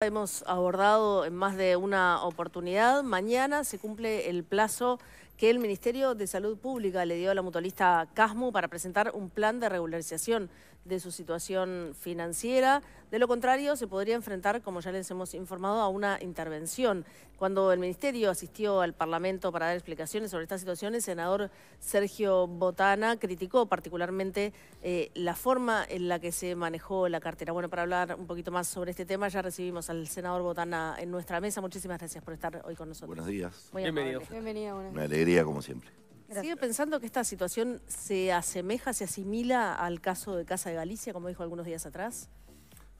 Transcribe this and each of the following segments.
Hemos abordado en más de una oportunidad. Mañana se cumple el plazo que el Ministerio de Salud Pública le dio a la mutualista CASMU para presentar un plan de regularización de su situación financiera. De lo contrario, se podría enfrentar, como ya les hemos informado, a una intervención. Cuando el Ministerio asistió al Parlamento para dar explicaciones sobre esta situación, el senador Sergio Botana criticó particularmente eh, la forma en la que se manejó la cartera. Bueno, para hablar un poquito más sobre este tema, ya recibimos al senador Botana en nuestra mesa. Muchísimas gracias por estar hoy con nosotros. Buenos días. Bienvenido. Bienvenido. Una alegría, como siempre. ¿Sigue pensando que esta situación se asemeja, se asimila al caso de Casa de Galicia, como dijo algunos días atrás?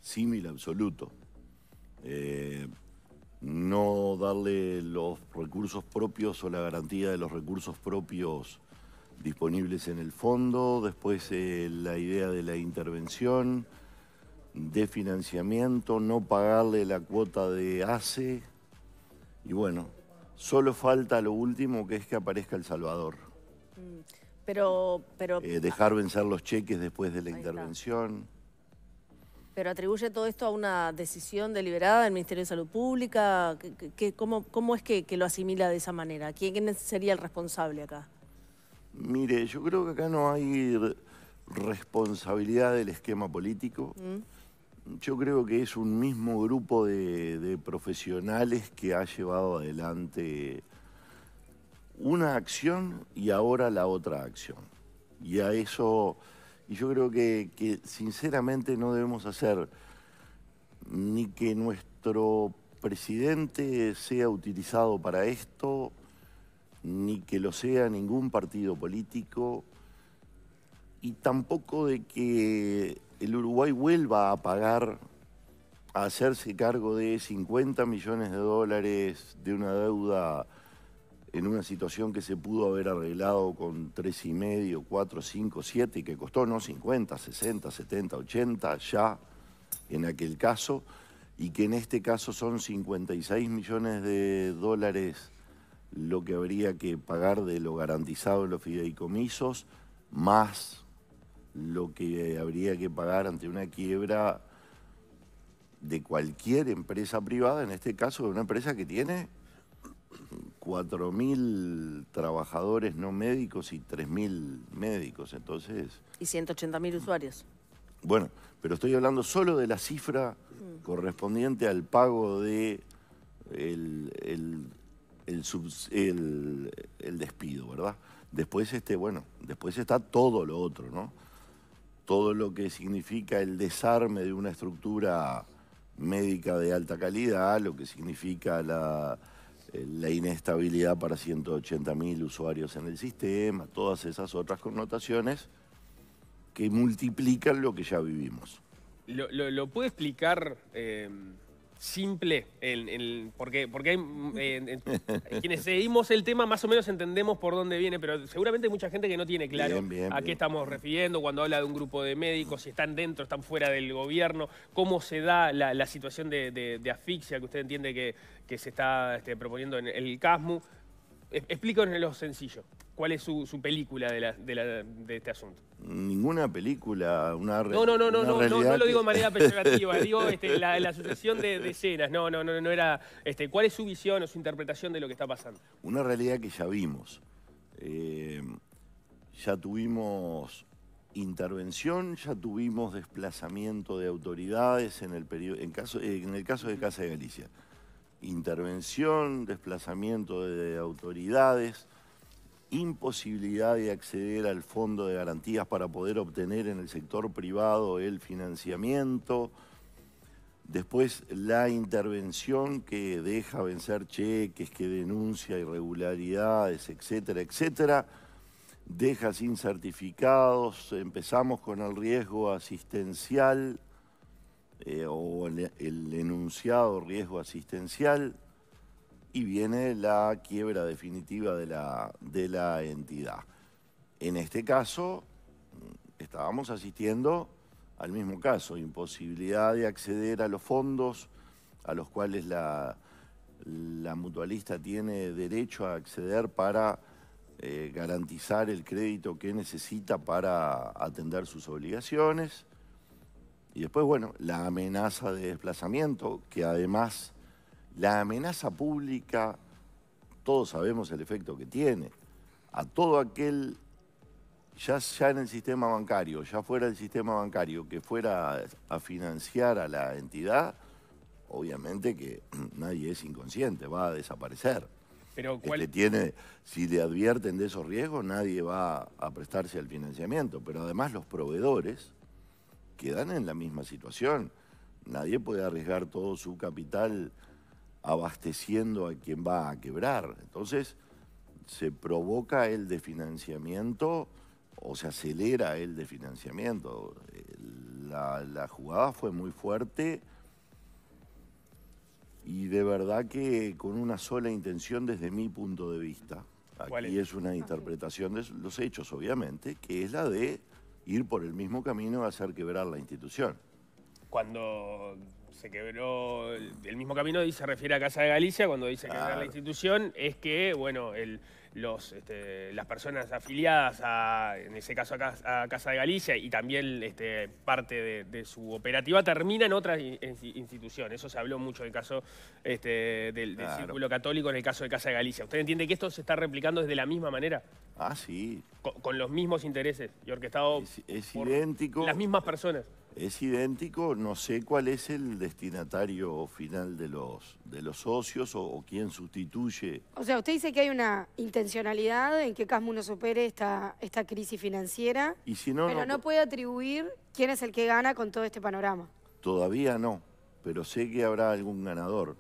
Símil absoluto. Eh, no darle los recursos propios o la garantía de los recursos propios disponibles en el fondo, después eh, la idea de la intervención, de financiamiento, no pagarle la cuota de ACE y bueno, Solo falta lo último, que es que aparezca El Salvador. Mm, pero... pero eh, dejar vencer los cheques después de la intervención. ¿Pero atribuye todo esto a una decisión deliberada del Ministerio de Salud Pública? cómo, es que, lo asimila de esa manera? ¿Quién, sería el responsable acá? Mire, yo creo que acá no hay responsabilidad del esquema político. Mm. Yo creo que es un mismo grupo de, profesionales que ha llevado adelante una acción y ahora la otra acción. Y a eso, y yo creo que sinceramente no debemos hacer ni que nuestro presidente sea utilizado para esto, ni que lo sea ningún partido político, y tampoco de que el Uruguay vuelva a pagar, a hacerse cargo de 50 millones de dólares de una deuda en una situación que se pudo haber arreglado con 3,5, 4, 5, 7, y que costó no 50, 60, 70, 80 ya en aquel caso, y que en este caso son 56 millones de dólares lo que habría que pagar de lo garantizado en los fideicomisos, más lo que habría que pagar ante una quiebra de cualquier empresa privada, en este caso de una empresa que tiene 4.000 trabajadores no médicos y 3.000 médicos, entonces... Y 180.000 usuarios. Bueno, pero estoy hablando solo de la cifra mm. correspondiente al pago de el, despido, ¿verdad? Después, este, bueno, después está todo lo otro, ¿no? todo lo que significa el desarme de una estructura médica de alta calidad, lo que significa la, eh, inestabilidad para 180.000 usuarios en el sistema, todas esas otras connotaciones que multiplican lo que ya vivimos. ¿Lo, puede explicar eh, simple, en, el porque, porque hay, eh, quienes seguimos el tema más o menos entendemos por dónde viene, pero seguramente hay mucha gente que no tiene claro a qué estamos refiriendo cuando habla de un grupo de médicos, si están dentro, están fuera del gobierno, cómo se da la, la situación de, de, asfixia que usted entiende que, se está este, proponiendo en el CASMU. Explícanos lo sencillo, cuál es su, su película de, la, de este asunto ninguna película, una No, no, no, no, no, no, lo digo de manera peyorativa, digo este, la, sucesión de, escenas, no, no, no, no era... Este, ¿Cuál es su visión o su interpretación de lo que está pasando? Una realidad que ya vimos. Eh, ya tuvimos intervención, ya tuvimos desplazamiento de autoridades en el, periodo, en, caso, eh, en el caso de Casa de Galicia. Intervención, desplazamiento de autoridades imposibilidad de acceder al fondo de garantías para poder obtener en el sector privado el financiamiento, después la intervención que deja vencer cheques, que denuncia irregularidades, etcétera, etcétera, deja sin certificados, empezamos con el riesgo asistencial eh, o el enunciado riesgo asistencial, y viene la quiebra definitiva de la, de la entidad. En este caso, estábamos asistiendo al mismo caso, imposibilidad de acceder a los fondos a los cuales la, la mutualista tiene derecho a acceder para eh, garantizar el crédito que necesita para atender sus obligaciones. Y después, bueno, la amenaza de desplazamiento, que además la amenaza pública, todos sabemos el efecto que tiene. A todo aquel, ya, ya en el sistema bancario, ya fuera del sistema bancario, que fuera a financiar a la entidad, obviamente que nadie es inconsciente, va a desaparecer. Pero este si le advierten de esos riesgos, nadie va a prestarse al financiamiento. Pero además los proveedores quedan en la misma situación. Nadie puede arriesgar todo su capital abasteciendo a quien va a quebrar. Entonces, se provoca el desfinanciamiento o se acelera el desfinanciamiento. Eh, la, jugada fue muy fuerte y de verdad que con una sola intención desde mi punto de vista. Aquí es? es? una interpretación de los hechos, obviamente, que es la de ir por el mismo camino a hacer quebrar la institución. Cuando se quebró el, mismo camino y se refiere a Casa de Galicia cuando dice que la institución, es que, bueno, el, los, este, las personas afiliadas a, en ese caso a, Casa de Galicia y también este, parte de, su operativa termina en otra institución. Eso se habló mucho del caso este, del, Círculo Católico en el caso de Casa de Galicia. ¿Usted entiende que esto se está replicando desde la misma manera? Ah, sí. Con, los mismos intereses y orquestado es, idéntico. las mismas personas. Es idéntico, no sé cuál es el destinatario final de los, de los socios o, quién sustituye. O sea, usted dice que hay una intencionalidad en que Casmo no supere esta, esta crisis financiera, pero no, puede atribuir quién es el que gana con todo este panorama. todavía no, pero sé que habrá algún ganador.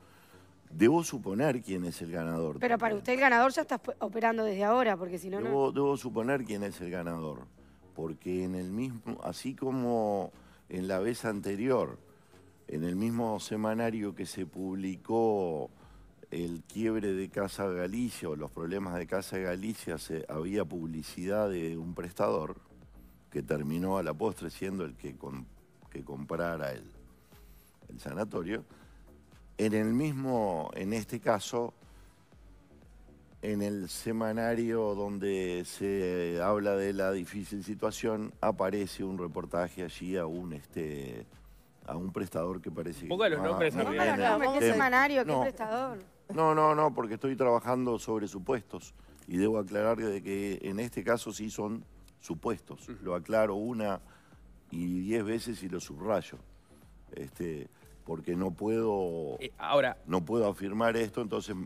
Debo suponer quién es el ganador. Pero para usted el ganador ya está operando desde ahora, porque si no, no... debo suponer quién es el ganador, porque en el mismo, así como en la vez anterior, en el mismo semanario que se publicó el quiebre de Casa Galicia o los problemas de Casa Galicia, se, había publicidad de un prestador que terminó a la postre siendo el que, que comprara el, el sanatorio. En el mismo, en este caso, en el semanario donde se habla de la difícil situación, aparece un reportaje allí a un este a un prestador que parece que... Ah, los nombres No, eh, no, ¿Qué eh, semanario? ¿Qué prestador? No, no, no, porque estoy trabajando sobre supuestos y debo aclarar de que en este caso sí son supuestos. Lo aclaro una y diez veces y lo subrayo. Este, porque no puedo... Eh, ahora... No puedo afirmar esto, entonces...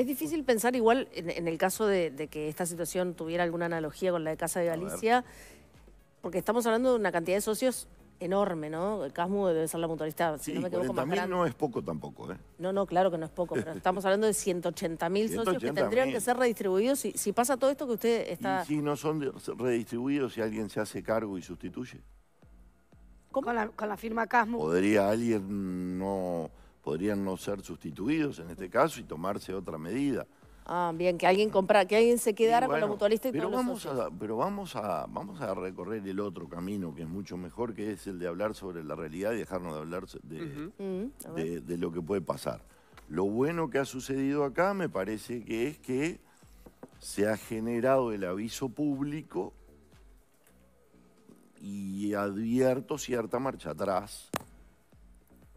Es difícil pensar igual en, el caso de, que esta situación tuviera alguna analogía con la de Casa de Galicia, porque estamos hablando de una cantidad de socios enorme, ¿no? El debe ser la mutualista, si no me no es poco tampoco, ¿eh? No, no, claro que no es poco, pero estamos hablando de 180 socios que tendrían que ser redistribuidos si, pasa todo esto que usted está... si no son redistribuidos si alguien se hace cargo y sustituye? Con, la, firma casmo? ¿Podría alguien no podrían no ser sustituidos en este caso y tomarse otra medida. Ah, bien, que alguien comprara, que alguien se quedara con los mutualistas y pero vamos a, Pero vamos a, recorrer el otro camino que es mucho mejor, que es el de hablar sobre la realidad y dejarnos de hablar mm, de lo que puede pasar. Lo bueno que ha sucedido acá me parece que es que se ha generado el aviso público y advierto cierta marcha atrás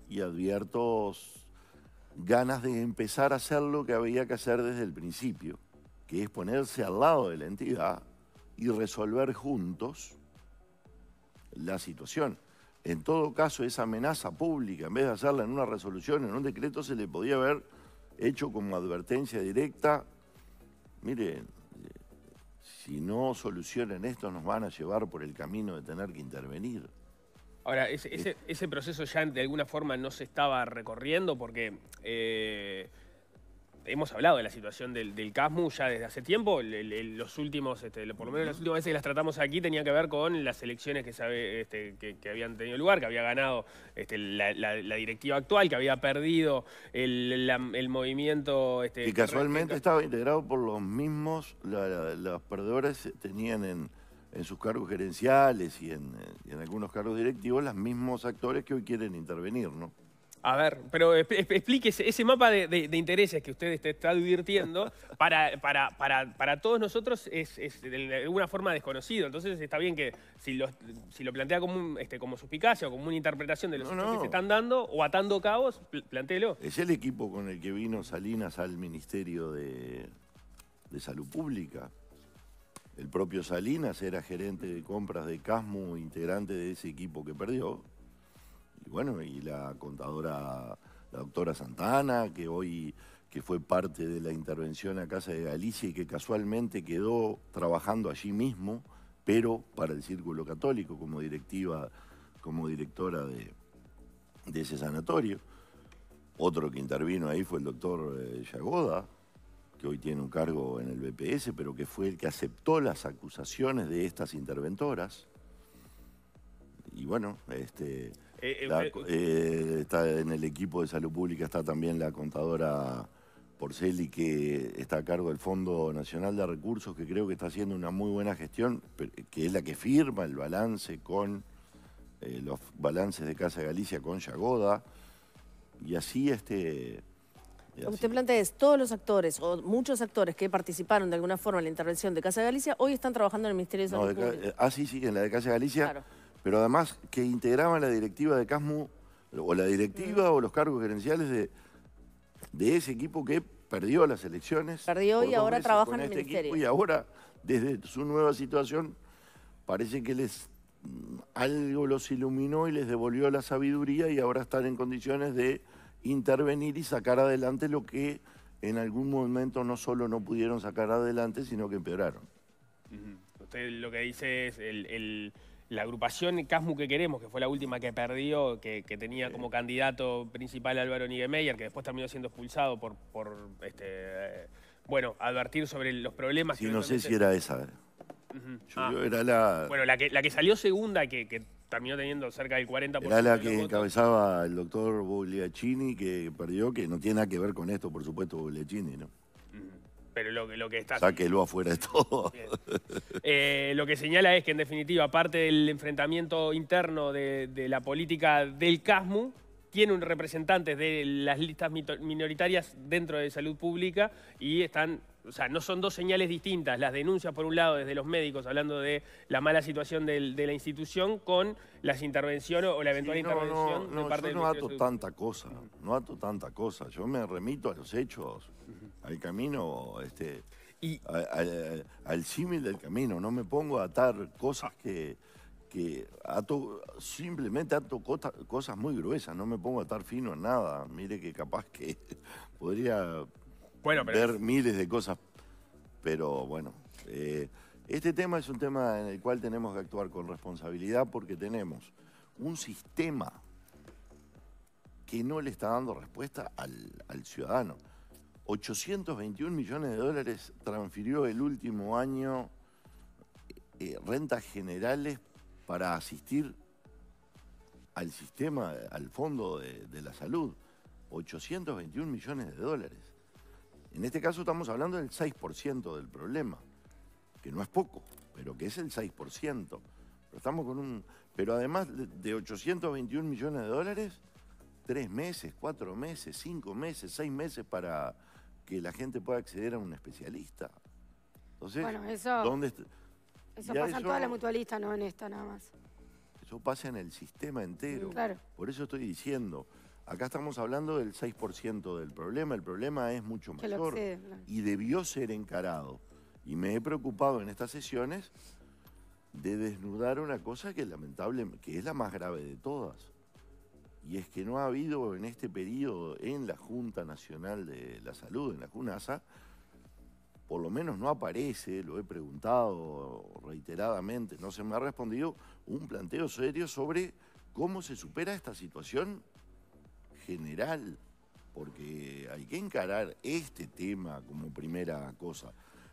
y advierto ganas de empezar a hacer lo que había que hacer desde el principio, que es ponerse al lado de la entidad y resolver juntos la situación. En todo caso, esa amenaza pública, en vez de hacerla en una resolución, en un decreto, se le podía haber hecho como advertencia directa, miren, eh, si no solucionan esto nos van a llevar por el camino de tener que intervenir. Ahora, ese, proceso ya de alguna forma no se estaba recorriendo porque eh, hemos hablado de la situación del, CASMU ya desde hace tiempo. los últimos, este, por lo menos las últimas veces que las tratamos aquí, tenía que ver con las elecciones que, sabe, este, que, habían tenido lugar, que había ganado este, la, directiva actual, que había perdido el, movimiento. Este, y casualmente estaba integrado por los mismos, los perdedores tenían en en sus cargos gerenciales y en, eh, algunos cargos directivos los mismos actores que hoy quieren intervenir, ¿no? A ver, pero explíquese ese mapa de, intereses que usted está, divirtiendo, para, para, para, todos nosotros es, de alguna forma desconocido. Entonces está bien que si lo, si lo plantea como, este, como suspicacia o como una interpretación de los que se están dando o atando cabos, pl Es el equipo con el que vino Salinas al Ministerio de, de Salud Pública. El propio Salinas era gerente de compras de Casmo, integrante de ese equipo que perdió. Y bueno, y la contadora, la doctora Santana, que hoy que fue parte de la intervención a Casa de Galicia y que casualmente quedó trabajando allí mismo, pero para el Círculo Católico como directiva, como directora de, de ese sanatorio. Otro que intervino ahí fue el doctor eh, Yagoda, que hoy tiene un cargo en el BPS, pero que fue el que aceptó las acusaciones de estas interventoras. Y bueno, este, eh, eh, eh, está en el equipo de salud pública está también la contadora Porceli, que está a cargo del Fondo Nacional de Recursos, que creo que está haciendo una muy buena gestión, que es la que firma el balance con los balances de Casa Galicia con Yagoda. Y así este usted plantea es, todos los actores o muchos actores que participaron de alguna forma en la intervención de Casa de Galicia, hoy están trabajando en el Ministerio de Salud eh, Ah, sí, sí, en la de Casa de Galicia. Pero además que integraban la directiva de CASMU, o la directiva mm. o los cargos gerenciales de, de ese equipo que perdió las elecciones. Perdió y ahora trabaja en el este Ministerio. y ahora, desde su nueva situación, parece que les mm, algo los iluminó y les devolvió la sabiduría y ahora están en condiciones de intervenir y sacar adelante lo que en algún momento no solo no pudieron sacar adelante, sino que empeoraron. Usted lo que dice es la agrupación CASMU que queremos, que fue la última que perdió, que, tenía como candidato principal Álvaro Nigemeyer, que después terminó siendo expulsado por, este, eh, bueno, advertir sobre los problemas. Sí, no sé si era esa. Eh. Yo ah. era la... Bueno, la que, salió segunda, que terminó teniendo cerca del 40%. Era la que encabezaba el doctor Bugliacini que perdió, que no tiene nada que ver con esto, por supuesto, Bugliacini, ¿no? Pero lo, que está... Sáquelo afuera de todo. Eh, lo que señala es que, en definitiva, aparte del enfrentamiento interno de, de la política del CASMU, tiene un representante de las listas minoritarias dentro de salud pública y están o sea, no son dos señales distintas, las denuncias por un lado desde los médicos hablando de la mala situación de la institución con las intervenciones o la eventual intervención no, no, de yo no ato tanta cosa, no ato tanta cosa, yo me remito a los hechos, al camino, este, al, símil del camino, no me pongo a atar cosas que, que ato, simplemente ato cosas muy gruesas, no me pongo a atar fino en nada, mire que capaz que podría ver miles de cosas. Pero bueno, eh, este tema es un tema en el cual tenemos que actuar con responsabilidad porque tenemos un sistema que no le está dando respuesta al, ciudadano. 821 millones de dólares transfirió el último año eh, eh, rentas generales para asistir al sistema, al fondo de la salud. 821 millones de dólares. En este caso estamos hablando del 6% del problema, que no es poco, pero que es el 6%. Pero, estamos con un, pero además de 821 millones de dólares, tres meses, cuatro meses, cinco meses, seis meses para que la gente pueda acceder a un especialista. Entonces, bueno, eso, ¿dónde eso pasa en todas las mutualistas, no en esta nada más. Eso pasa en el sistema entero. Por eso estoy diciendo, Acá estamos hablando del 6% del problema, el problema es mucho mayor y debió ser encarado. Y me he preocupado en estas sesiones de desnudar una cosa que lamentable, que es la más grave de todas. Y es que no ha habido en este periodo en la Junta Nacional de la Salud, en la JUNASA, por lo menos no aparece, lo he preguntado reiteradamente, no se me ha respondido, un planteo serio sobre cómo se supera esta situación general, porque hay que encarar este tema como primera cosa.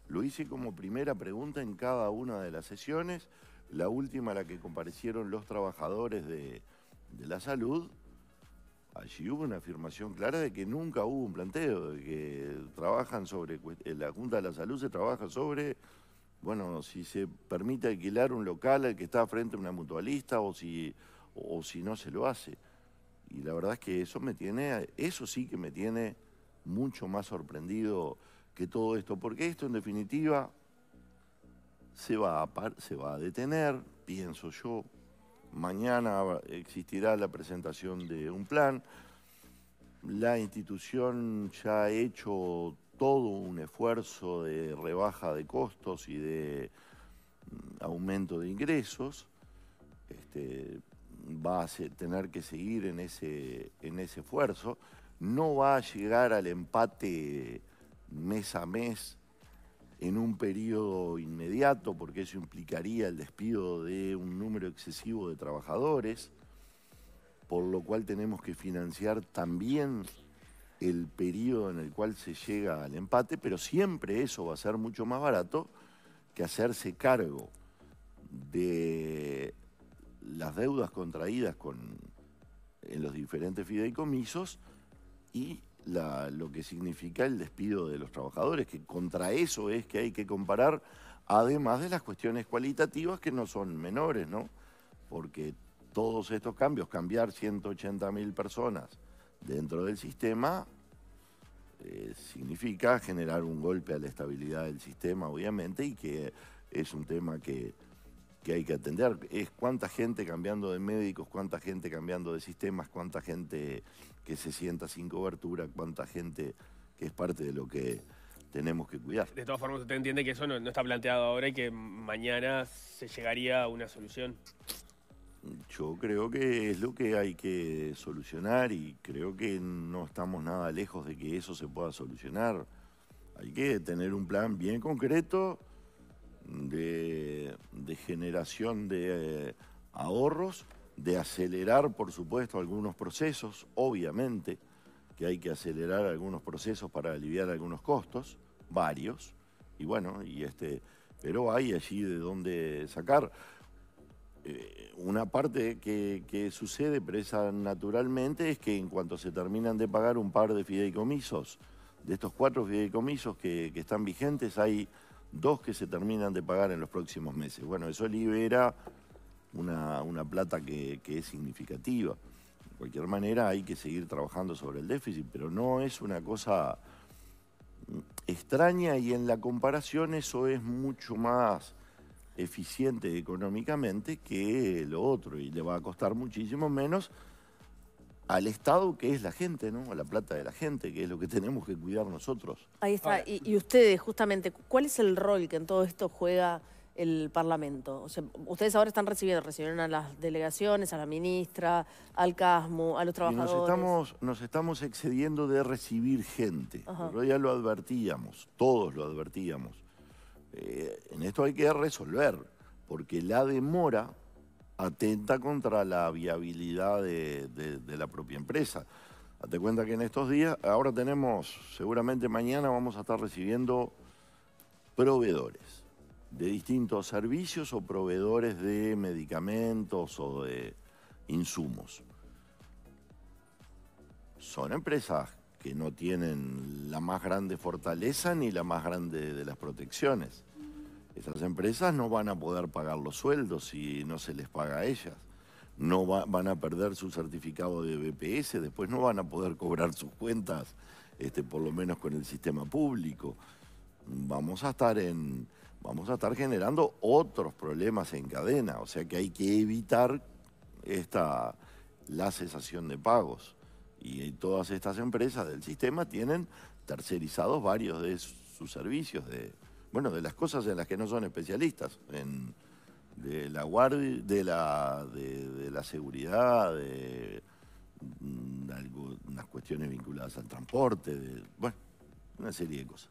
Lo hice como primera pregunta en cada una de las sesiones, la última a la que comparecieron los trabajadores de, la salud. Allí hubo una afirmación clara de que nunca hubo un planteo, de que trabajan sobre, la Junta de la Salud se trabaja sobre bueno, si se permite alquilar un local al que está frente a una mutualista o o si no se lo hace y la verdad es que eso me tiene, eso sí que me tiene mucho más sorprendido que todo esto, porque esto en definitiva se va a, se va a detener, pienso yo. Mañana existirá la presentación de un plan. La institución ya ha hecho todo un esfuerzo de rebaja de costos y de mm, aumento de ingresos. Este, va a tener que seguir en ese, en ese esfuerzo, no va a llegar al empate mes a mes en un periodo inmediato, porque eso implicaría el despido de un número excesivo de trabajadores, por lo cual tenemos que financiar también el periodo en el cual se llega al empate, pero siempre eso va a ser mucho más barato que hacerse cargo de las deudas contraídas con, en los diferentes fideicomisos y lo que significa el despido de los trabajadores, que contra eso es que hay que comparar, además de las cuestiones cualitativas que no son menores, ¿no? Porque todos estos cambios, cambiar 180.000 personas dentro del sistema, eh, significa generar un golpe a la estabilidad del sistema, obviamente, y que es un tema que que hay que atender es cuánta gente cambiando de médicos, cuánta gente cambiando de sistemas, cuánta gente que se sienta sin cobertura, cuánta gente que es parte de lo que tenemos que cuidar. De todas formas, usted entiende que eso no, está planteado ahora y que mañana se llegaría a una solución. Yo creo que es lo que hay que solucionar y creo que no estamos nada lejos de que eso se pueda solucionar. Hay que tener un plan bien concreto de, generación de eh, ahorros, de acelerar, por supuesto, algunos procesos, obviamente que hay que acelerar algunos procesos para aliviar algunos costos, varios, y bueno, y este, pero hay allí de dónde sacar. Eh, una parte que, sucede, pero esa naturalmente, es que en cuanto se terminan de pagar un par de fideicomisos, de estos cuatro fideicomisos que están vigentes, hay dos que se terminan de pagar en los próximos meses. Bueno, eso libera una, plata que, que, es significativa. De cualquier manera hay que seguir trabajando sobre el déficit, pero no es una cosa extraña y en la comparación eso es mucho más eficiente económicamente que lo otro y le va a costar muchísimo menos al Estado que es la gente, ¿no? A la plata de la gente, que es lo que tenemos que cuidar nosotros. Ahí está. Y, ustedes, justamente, ¿cuál es el rol que en todo esto juega el Parlamento? ustedes ahora están recibiendo, recibieron a las delegaciones, a la ministra, al CASMU, a los trabajadores. nos estamos, excediendo de recibir gente. Pero ya lo advertíamos, todos lo advertíamos. Eh, en esto hay que resolver, porque la demora atenta contra la viabilidad de, la propia empresa. Date cuenta que en estos días, ahora tenemos, seguramente mañana vamos a estar recibiendo proveedores de distintos servicios o proveedores de medicamentos o de insumos. Son empresas que no tienen la más grande fortaleza ni la más grande de las protecciones. Estas empresas no van a poder pagar los sueldos si no se les paga a ellas. No van a perder su certificado de BPS, después no van a poder cobrar sus cuentas, este, por lo menos con el sistema público. Vamos a estar en. Vamos a estar generando otros problemas en cadena. O sea que hay que evitar esta, la cesación de pagos. Y todas estas empresas del sistema tienen tercerizados varios de sus servicios de, bueno, de las cosas en las que no son especialistas, en, de la guardia, de la, de, la seguridad, de, mm, algunas cuestiones vinculadas al transporte, de, bueno, una serie de cosas.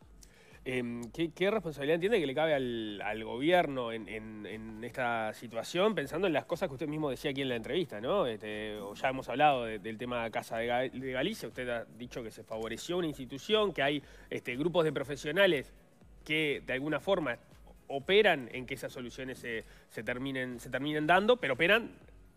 Em, ¿qué, responsabilidad entiende que le cabe al, gobierno en, esta situación, pensando en las cosas que usted mismo decía aquí en la entrevista, ¿no? Este, ya hemos hablado del tema Casa de, casa de, Galicia, usted ha dicho que se favoreció una institución, que hay este, grupos de profesionales que de alguna forma operan en que esas soluciones se, terminen, se terminen dando, pero operan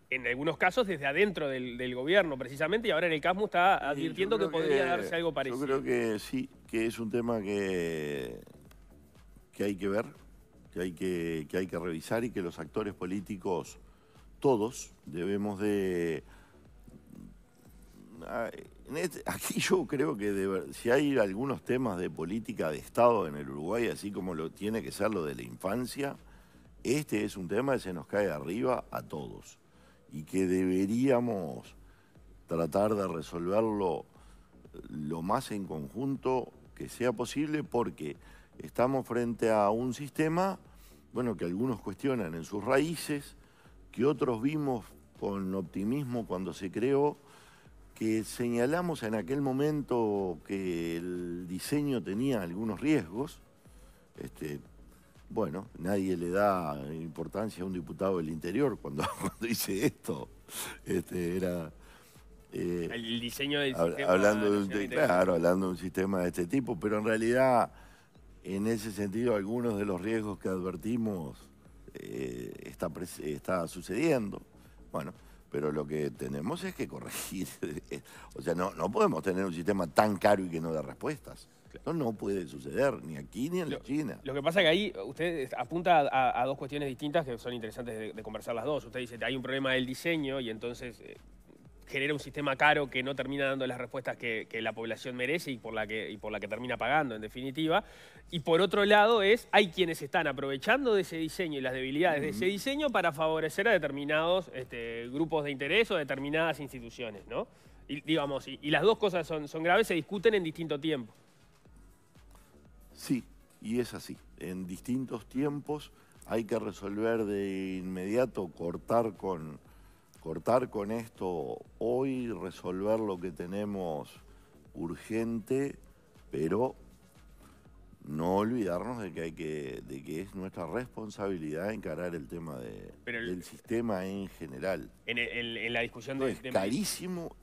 en algunos casos desde adentro del, gobierno precisamente y ahora en el CASMU está advirtiendo que podría darse algo parecido. Yo creo que sí, que es un tema que, que hay que ver, que hay que, que hay que revisar y que los actores políticos, todos, debemos de este, aquí yo creo que si hay algunos temas de política de Estado en el Uruguay, así como lo tiene que ser lo de la infancia, este es un tema que se nos cae arriba a todos y que deberíamos tratar de resolverlo lo más en conjunto que sea posible porque estamos frente a un sistema, bueno, que algunos cuestionan en sus raíces, que otros vimos con optimismo cuando se creó señalamos en aquel momento que el diseño tenía algunos riesgos, este, bueno, nadie le da importancia a un diputado del interior cuando, dice esto. Este, era. Eh, el diseño del sistema. Hablando de, un, claro, hablando de un sistema de este tipo, pero en realidad, en ese sentido, algunos de los riesgos que advertimos eh, está, está sucediendo. Bueno, pero lo que tenemos es que corregir. o sea, no, no podemos tener un sistema tan caro y que no da respuestas. Eso no puede suceder, ni aquí ni en la China. Lo que pasa es que ahí usted apunta a, dos cuestiones distintas que son interesantes de, conversar las dos. Usted dice, hay un problema del diseño y entonces eh, genera un sistema caro que no termina dando las respuestas que, la población merece y por, la que, y por la que termina pagando, en definitiva. Y por otro lado es, hay quienes están aprovechando de ese diseño y las debilidades de ese diseño para favorecer a determinados este, grupos de interés o determinadas instituciones, ¿no? Y, digamos, y, las dos cosas son, son graves, se discuten en distinto tiempo. Sí, y es así. En distintos tiempos hay que resolver de inmediato, cortar con cortar con esto hoy, resolver lo que tenemos urgente, pero no olvidarnos de que hay que de que es nuestra responsabilidad encarar el tema de, el, del sistema en general. En, la discusión de, es carísimo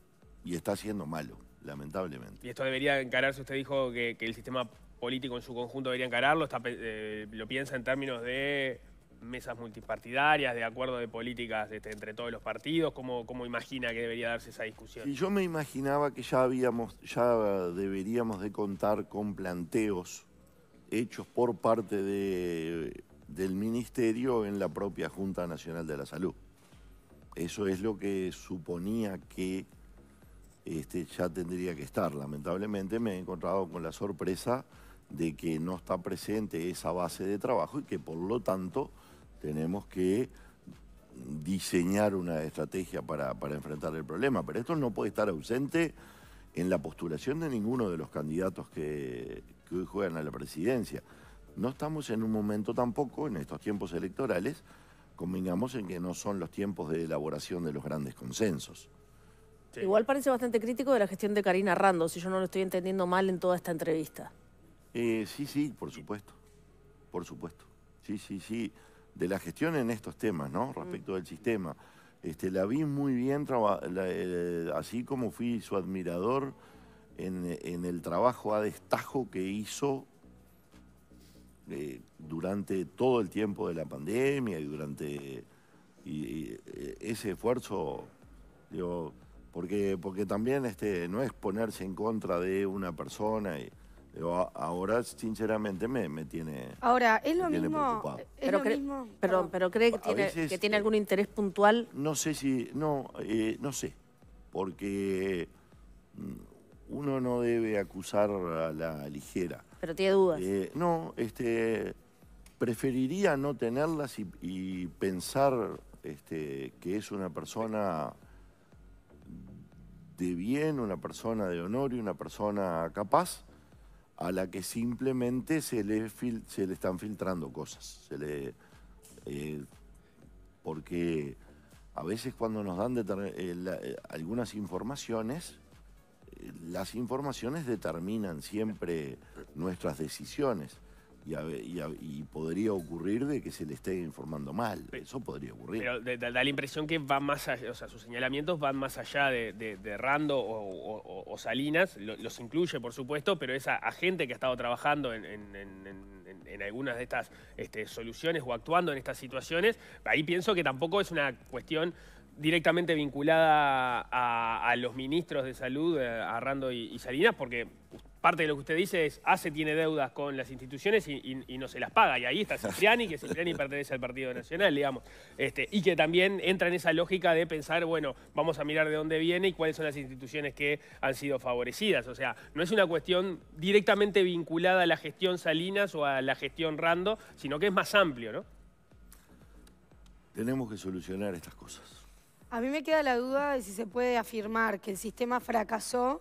y está siendo malo, lamentablemente. Y esto debería encararse, usted dijo que, el sistema político en su conjunto debería encararlo, está, eh, lo piensa en términos de mesas multipartidarias, de acuerdo de políticas este, entre todos los partidos? ¿Cómo, imagina que debería darse esa discusión? y yo me imaginaba que ya, habíamos, ya deberíamos de contar con planteos hechos por parte de, del Ministerio en la propia Junta Nacional de la Salud. Eso es lo que suponía que este, ya tendría que estar. Lamentablemente me he encontrado con la sorpresa de que no está presente esa base de trabajo y que por lo tanto tenemos que diseñar una estrategia para, enfrentar el problema, pero esto no puede estar ausente en la postulación de ninguno de los candidatos que, hoy juegan a la presidencia. No estamos en un momento tampoco, en estos tiempos electorales, convengamos en que no son los tiempos de elaboración de los grandes consensos. Igual parece bastante crítico de la gestión de Karina Rando, si yo no lo estoy entendiendo mal en toda esta entrevista. Eh, sí, sí, por supuesto. Por supuesto. Sí, sí, sí de la gestión en estos temas, ¿no? Mm. Respecto del sistema. Este, la vi muy bien, eh, así como fui su admirador en, el trabajo a destajo que hizo eh, durante todo el tiempo de la pandemia y durante eh, ese esfuerzo, digo, porque, porque también este, no es ponerse en contra de una persona. Y, ahora, sinceramente, me, me tiene. Ahora, es lo, mismo, Perdón, pero ¿cree que tiene, eh, algún interés puntual? No sé si. No, eh, no sé. Porque mm, uno no debe acusar a la ligera. Pero tiene dudas. Eh, no, este. Preferiría no tenerlas y, pensar este, que es una persona de bien, una persona de honor y una persona capaz a la que simplemente se le, se le están filtrando cosas. Eh, porque a veces cuando nos dan eh, eh, algunas informaciones, las informaciones determinan siempre nuestras decisiones. Y, podría ocurrir de que se le esté informando mal. Eso podría ocurrir. Pero da la impresión que va más allá, o sea, sus señalamientos van más allá de, Rando o, Salinas, los incluye, por supuesto, pero esa gente que ha estado trabajando en, en, en, algunas de estas este, soluciones o actuando en estas situaciones. Ahí pienso que tampoco es una cuestión directamente vinculada a, los ministros de salud, eh, a Rando y, y Salinas, porque parte de lo que usted dice es, hace tiene deudas con las instituciones y, no se las paga. Y ahí está Cipriani, que Cipriani pertenece al Partido Nacional, digamos. Este, y que también entra en esa lógica de pensar, bueno, vamos a mirar de dónde viene y cuáles son las instituciones que han sido favorecidas. O sea, no es una cuestión directamente vinculada a la gestión Salinas o a la gestión Rando, sino que es más amplio, ¿no? Tenemos que solucionar estas cosas. A mí me queda la duda de si se puede afirmar que el sistema fracasó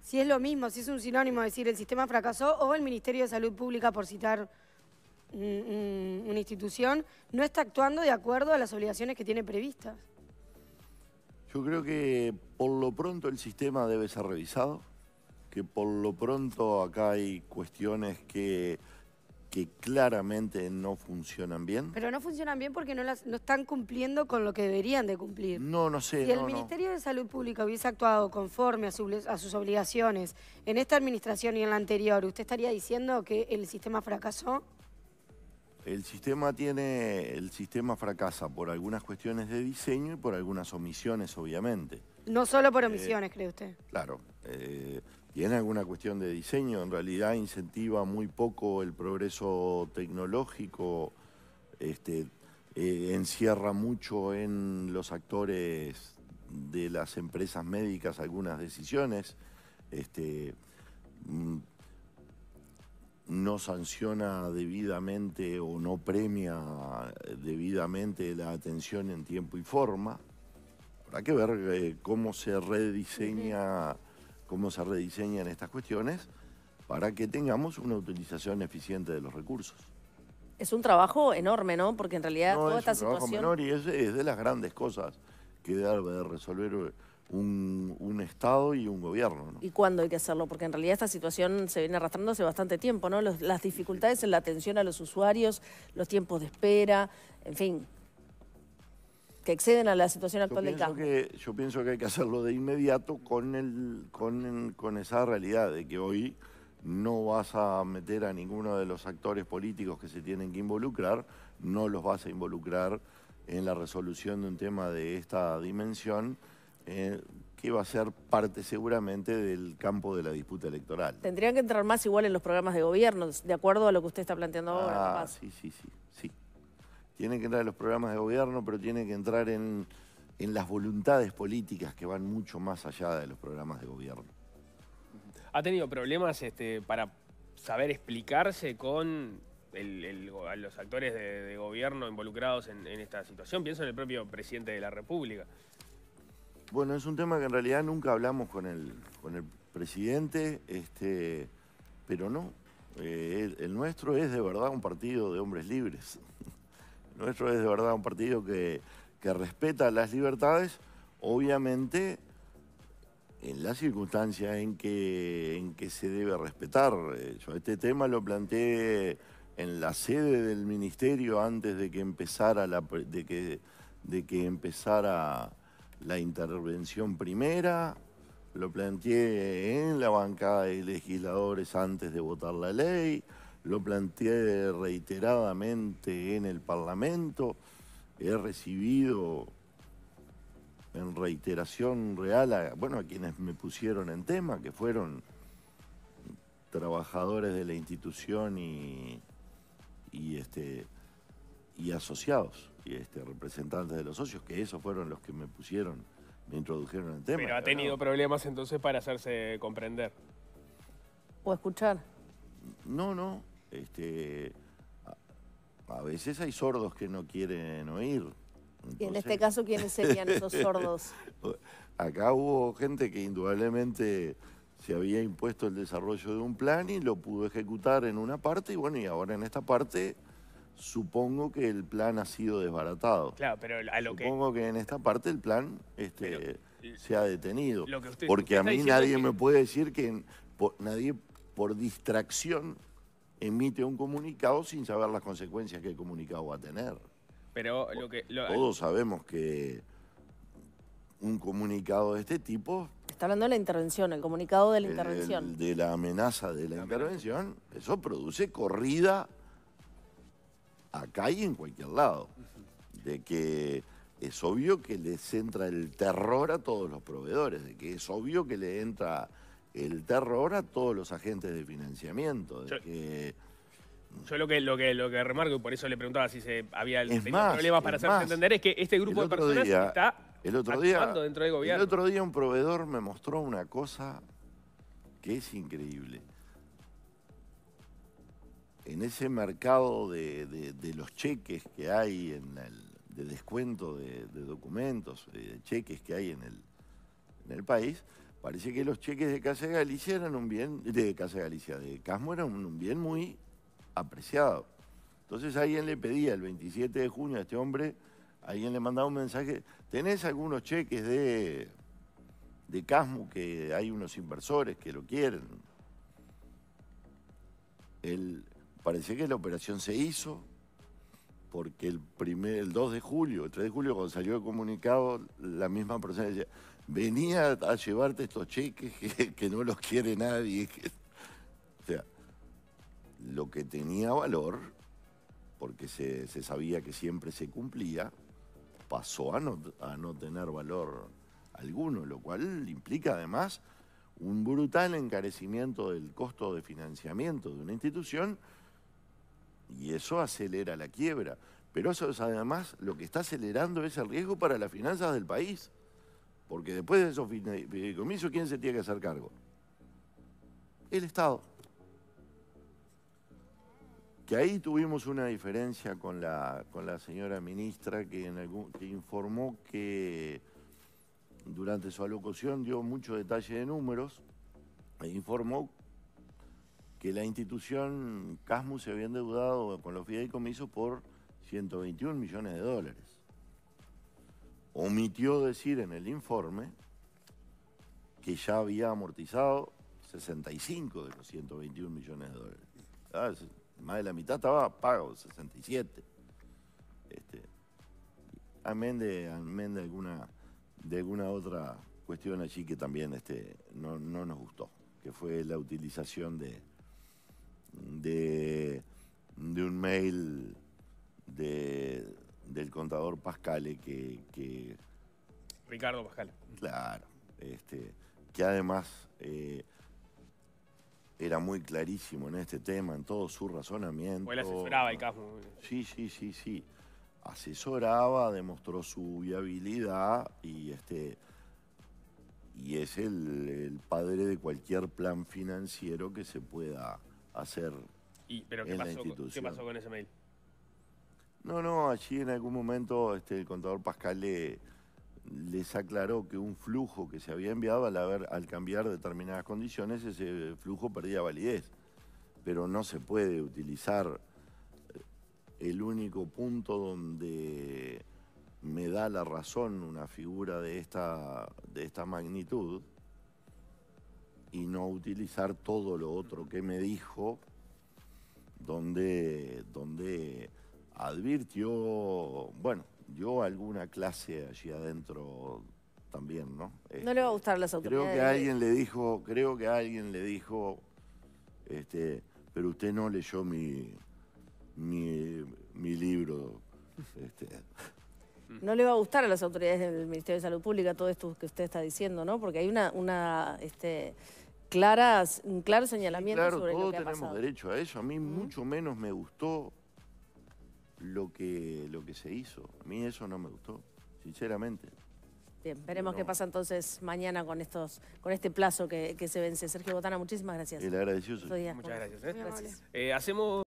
si es lo mismo, si es un sinónimo decir el sistema fracasó o el Ministerio de Salud Pública, por citar una institución, no está actuando de acuerdo a las obligaciones que tiene previstas. Yo creo que por lo pronto el sistema debe ser revisado, que por lo pronto acá hay cuestiones que que claramente no funcionan bien. Pero no funcionan bien porque no, las, están cumpliendo con lo que deberían de cumplir. No, no sé. Si el Ministerio de Salud Pública hubiese actuado conforme a, sus obligaciones en esta administración y en la anterior, ¿usted estaría diciendo que el sistema fracasó? El sistema tiene, el sistema fracasa por algunas cuestiones de diseño y por algunas omisiones, obviamente. No solo por eh, omisiones, cree usted. Claro. Eh, tiene alguna cuestión de diseño, en realidad incentiva muy poco el progreso tecnológico, este, eh, encierra mucho en los actores de las empresas médicas algunas decisiones, este, mm, no sanciona debidamente o no premia debidamente la atención en tiempo y forma. Habrá que ver eh, cómo se rediseña cómo se rediseñan estas cuestiones para que tengamos una utilización eficiente de los recursos. Es un trabajo enorme, ¿no? Porque en realidad no, toda es esta un trabajo situación... menor y es, de las grandes cosas que debe resolver un, Estado y un gobierno. ¿no? ¿Y cuándo hay que hacerlo? Porque en realidad esta situación se viene arrastrando hace bastante tiempo, ¿no? las dificultades en la atención a los usuarios, los tiempos de espera, en fin, que exceden a la situación actual del campo. yo pienso que hay que hacerlo de inmediato con, el, con, esa realidad de que hoy no vas a meter a ninguno de los actores políticos que se tienen que involucrar, no los vas a involucrar en la resolución de un tema de esta dimensión, eh, que va a ser parte seguramente del campo de la disputa electoral. Tendrían que entrar más igual en los programas de gobierno, de acuerdo a lo que usted está planteando ahora. Ah, sí, sí, sí, sí. Tiene que entrar en los programas de gobierno, pero tiene que entrar en, las voluntades políticas que van mucho más allá de los programas de gobierno. ¿Ha tenido problemas este, para saber explicarse con los actores de, gobierno involucrados en, esta situación? Pienso en el propio presidente de la República. Bueno, es un tema que en realidad nunca hablamos con el, con el presidente, este, pero no. Eh, el nuestro es de verdad un partido de hombres libres nuestro es de verdad un partido que, que respeta las libertades, obviamente en las circunstancias en que, en que se debe respetar. Eh, yo este tema lo planteé en la sede del ministerio antes de que empezara la, de que empezara la intervención primera, lo planteé en la bancada de legisladores antes de votar la ley, lo planteé reiteradamente en el Parlamento, he recibido en reiteración real a, bueno, quienes me pusieron en tema, que fueron trabajadores de la institución y, este, y asociados, y este, representantes de los socios, que esos fueron los que me pusieron, me introdujeron en tema. Pero ha tenido problemas entonces para hacerse comprender. O escuchar. No, no este, a, veces hay sordos que no quieren oír. y en este caso, ¿quiénes serían esos sordos? Acá hubo gente que indudablemente se había impuesto el desarrollo de un plan y lo pudo ejecutar en una parte y bueno, y ahora en esta parte supongo que el plan ha sido desbaratado. pero lo supongo que... en esta parte el plan este, eh, se ha detenido. porque a mí nadie me puede decir que nadie por distracción emite un comunicado sin saber las consecuencias que el comunicado va a tener. Todos sabemos que un comunicado de este tipo... Está hablando de la intervención, el comunicado de la intervención. de la amenaza de la, intervención, eso produce corrida acá y en cualquier lado. De que es obvio que les entra el terror a todos los proveedores, de que es obvio que le entra el terror a todos los agentes de financiamiento. Mm. yo, lo que lo que lo que remarco, y por eso le preguntaba si se había problemas para hacerse entender, es que este grupo de personas está el otro día, dentro del gobierno. El otro día un proveedor me mostró una cosa que es increíble. En ese mercado de, los cheques que hay en el, de descuento de, documentos, de eh, cheques que hay en en el país, Parece que los cheques de Casa Galicia eran un bien, de Casa Galicia, de Casmo eran un bien muy apreciado. Entonces alguien le pedía el 27 de junio a este hombre, alguien le mandaba un mensaje, ¿tenés algunos cheques de, de Casmo que hay unos inversores que lo quieren? Él, parece que la operación se hizo, porque el, primer, el 2 de julio, el 3 de julio, cuando salió el comunicado, la misma persona decía, venía a llevarte estos cheques que, no los quiere nadie. o sea, lo que tenía valor, porque se, se sabía que siempre se cumplía, pasó a no, a no tener valor alguno, lo cual implica además un brutal encarecimiento del costo de financiamiento de una institución y eso acelera la quiebra. Pero eso es además lo que está acelerando es el riesgo para las finanzas del país. Porque después de esos fideicomisos, ¿quién se tiene que hacer cargo? El Estado. Que ahí tuvimos una diferencia con la, con la señora ministra que, en informó que durante su alocución dio mucho detalle de números e informó que la institución Casmus se había endeudado con los fideicomisos por 121 millones de dólares. Omitió decir en el informe que ya había amortizado 65 de los 121 millones de dólares. Ah, más de la mitad estaba pago, 67. Este, amén, de, de, alguna, de alguna otra cuestión allí que también este, no, no nos gustó, que fue la utilización de, de, un mail del contador Pascale que, Ricardo Pascale Claro, este, que además eh, era muy clarísimo en este tema, en todo su razonamiento. O él asesoraba el caso. Sí, sí, sí, sí. Asesoraba, demostró su viabilidad y este y es el padre de cualquier plan financiero que se pueda hacer ¿Y, pero qué pasó, la institución. ¿Qué pasó con ese mail? No, no, allí en algún momento este, el contador Pascal les aclaró que un flujo que se había enviado al, cambiar determinadas condiciones, ese flujo perdía validez. Pero no se puede utilizar eh, el único punto donde me da la razón una figura de esta, de esta magnitud, y no utilizar todo lo otro que me dijo, donde, donde advirtió, bueno, dio alguna clase allí adentro también, ¿no? no le va a gustar las autoridades. Este, creo que alguien le dijo, creo que alguien le dijo, este, pero usted no leyó mi, mi, libro. Este. No le va a gustar a las autoridades del Ministerio de Salud Pública todo esto que usted está diciendo, ¿no? Porque hay una, una este, claras, mm, señalamiento sobre lo que ha todos tenemos derecho a eso. A mí mucho menos me gustó lo que, lo que se hizo. A mí eso no me gustó, sinceramente. Bien, veremos qué pasa entonces mañana con estos, con este plazo que, se vence. Sergio Botana, muchísimas gracias. El agradecido. Muchas gracias. ¿eh? Eh, hacemos...